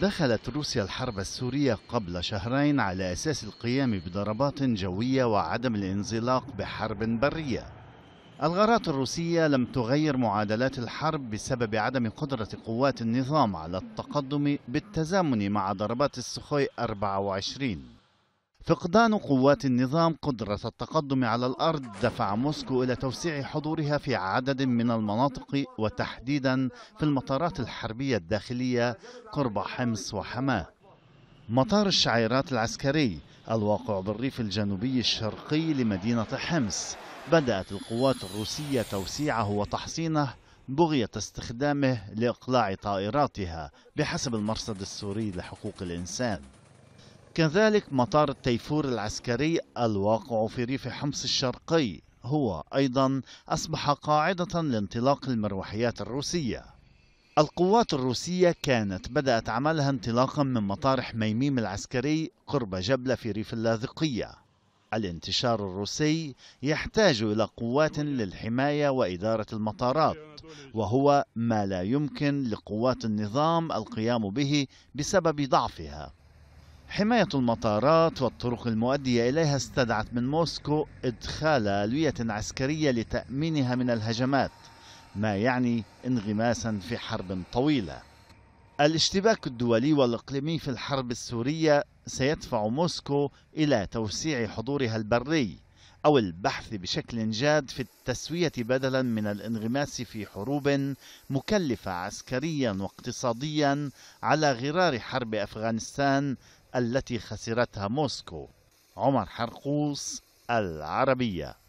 دخلت روسيا الحرب السورية قبل شهرين على أساس القيام بضربات جوية وعدم الانزلاق بحرب برية الغارات الروسية لم تغير معادلات الحرب بسبب عدم قدرة قوات النظام على التقدم بالتزامن مع ضربات السخوي 24 فقدان قوات النظام قدرة التقدم على الأرض دفع موسكو إلى توسيع حضورها في عدد من المناطق وتحديدا في المطارات الحربية الداخلية قرب حمص وحماه مطار الشعيرات العسكري الواقع بالريف الجنوبي الشرقي لمدينة حمص بدأت القوات الروسية توسيعه وتحصينه بغية استخدامه لإقلاع طائراتها بحسب المرصد السوري لحقوق الإنسان كذلك مطار التيفور العسكري الواقع في ريف حمص الشرقي هو أيضا أصبح قاعدة لانطلاق المروحيات الروسية القوات الروسية كانت بدأت عملها انطلاقا من مطار حميميم العسكري قرب جبلة في ريف اللاذقية الانتشار الروسي يحتاج إلى قوات للحماية وإدارة المطارات وهو ما لا يمكن لقوات النظام القيام به بسبب ضعفها حماية المطارات والطرق المؤدية إليها استدعت من موسكو إدخال ألوية عسكرية لتأمينها من الهجمات ما يعني انغماسا في حرب طويلة الاشتباك الدولي والإقليمي في الحرب السورية سيدفع موسكو إلى توسيع حضورها البري أو البحث بشكل جاد في التسوية بدلا من الانغماس في حروب مكلفة عسكريا واقتصاديا على غرار حرب أفغانستان التي خسرتها موسكو عمر حرقوس العربيه